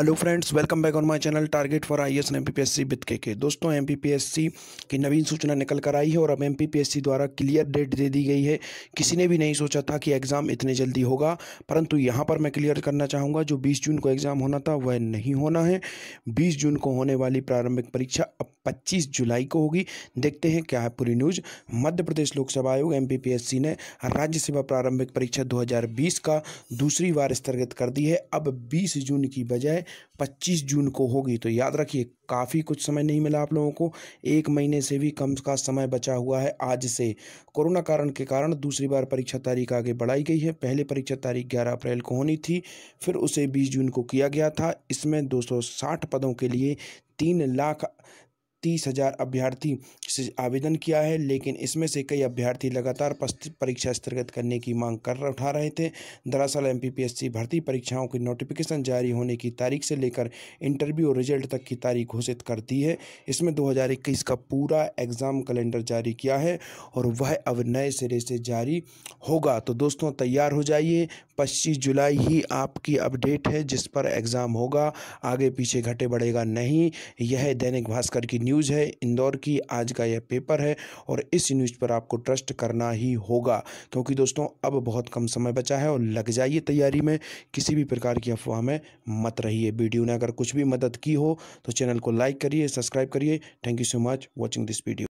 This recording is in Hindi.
hello friends welcome back on my channel target for I S M P P S C बित के के दोस्तों M P P S C की नवीन सूचना निकल कर आई है और अब M P P S C द्वारा क्लियर डेट दे दी गई है किसी ने भी नहीं सोचा था कि एग्ज़ाम इतने जल्दी होगा परंतु यहाँ पर मैं क्लियर करना चाहूँगा जो बीस जून को एग्ज़ाम होना था वह नहीं होना है बीस जून को होने वाली प्रारंभिक परीक्षा अब पच्चीस जुलाई को होगी देखते हैं क्या है पूरी न्यूज़ मध्य प्रदेश लोकसभा आयोग M P P S C ने राज्य सेवा प्रारंभिक परीक्षा दो हज़ार बीस का दूसरी बार स्थगित कर दी है अब बीस जून की बजाय 25 जून को होगी तो याद रखिए काफ़ी कुछ समय नहीं मिला आप लोगों को एक महीने से भी कम का समय बचा हुआ है आज से कोरोना कारण के कारण दूसरी बार परीक्षा तारीख आगे बढ़ाई गई है पहले परीक्षा तारीख 11 अप्रैल को होनी थी फिर उसे 20 जून को किया गया था इसमें 260 पदों के लिए तीन लाख तीस हजार अभ्यर्थी से आवेदन किया है लेकिन इसमें से कई अभ्यर्थी लगातार परीक्षा स्थगित करने की मांग कर उठा रहे थे दरअसल एम भर्ती परीक्षाओं की नोटिफिकेशन जारी होने की तारीख से लेकर इंटरव्यू और रिजल्ट तक की तारीख घोषित कर दी है इसमें दो का पूरा एग्ज़ाम कैलेंडर जारी किया है और वह अब नए सिरे से जारी होगा तो दोस्तों तैयार हो जाइए पच्चीस जुलाई ही आपकी अपडेट है जिस पर एग्ज़ाम होगा आगे पीछे घटे बढ़ेगा नहीं यह दैनिक भास्कर की न्यूज़ है इंदौर की आज का यह पेपर है और इस न्यूज़ पर आपको ट्रस्ट करना ही होगा क्योंकि दोस्तों अब बहुत कम समय बचा है और लग जाइए तैयारी में किसी भी प्रकार की अफवाह में मत रहिए वीडियो ने अगर कुछ भी मदद की हो तो चैनल को लाइक करिए सब्सक्राइब करिए thank you so much watching this video